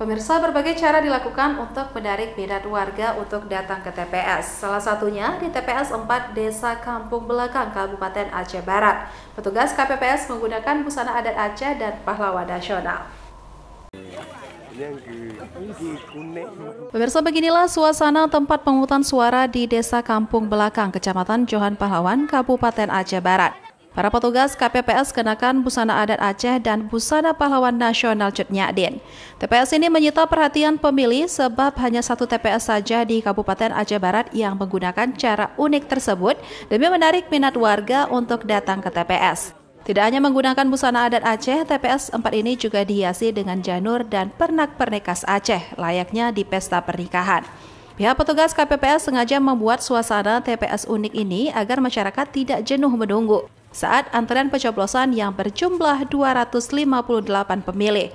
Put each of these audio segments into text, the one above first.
Pemirsa berbagai cara dilakukan untuk menarik minat warga untuk datang ke TPS. Salah satunya di TPS 4 Desa Kampung Belakang Kabupaten Aceh Barat. Petugas KPPS menggunakan busana adat Aceh dan pahlawan nasional. Pemirsa beginilah suasana tempat penghutang suara di Desa Kampung Belakang, Kecamatan Johan Pahlawan, Kabupaten Aceh Barat. Para petugas KPPS kenakan busana adat Aceh dan busana pahlawan nasional Cut Nyadin. TPS ini menyita perhatian pemilih sebab hanya satu TPS saja di Kabupaten Aceh Barat yang menggunakan cara unik tersebut demi menarik minat warga untuk datang ke TPS. Tidak hanya menggunakan busana adat Aceh, TPS 4 ini juga dihiasi dengan janur dan pernak pernikas Aceh, layaknya di pesta pernikahan. Pihak petugas KPPS sengaja membuat suasana TPS unik ini agar masyarakat tidak jenuh menunggu saat antrean pencoblosan yang berjumlah 258 pemilih.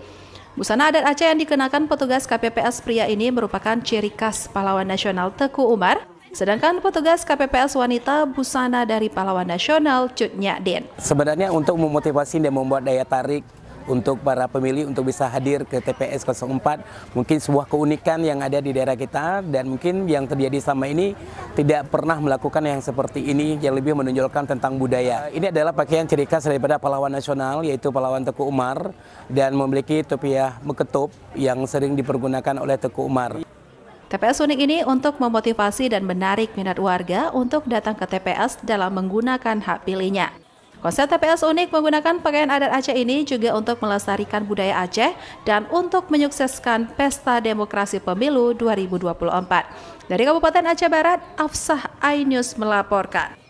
Busana adat Aceh yang dikenakan petugas KPPS pria ini merupakan ciri khas pahlawan nasional Teku Umar, sedangkan petugas KPPS wanita busana dari pahlawan nasional Cut Den Sebenarnya untuk memotivasi dan membuat daya tarik untuk para pemilih untuk bisa hadir ke TPS 04 mungkin sebuah keunikan yang ada di daerah kita dan mungkin yang terjadi selama ini tidak pernah melakukan yang seperti ini yang lebih menonjolkan tentang budaya. Ini adalah pakaian ciri khas daripada pahlawan nasional yaitu pahlawan Teku Umar dan memiliki topiah meketup yang sering dipergunakan oleh Teku Umar. TPS unik ini untuk memotivasi dan menarik minat warga untuk datang ke TPS dalam menggunakan hak pilihnya. Konsep TPS unik menggunakan pakaian adat Aceh ini juga untuk melestarikan budaya Aceh dan untuk menyukseskan Pesta Demokrasi Pemilu 2024. Dari Kabupaten Aceh Barat, Afsah Ainus melaporkan.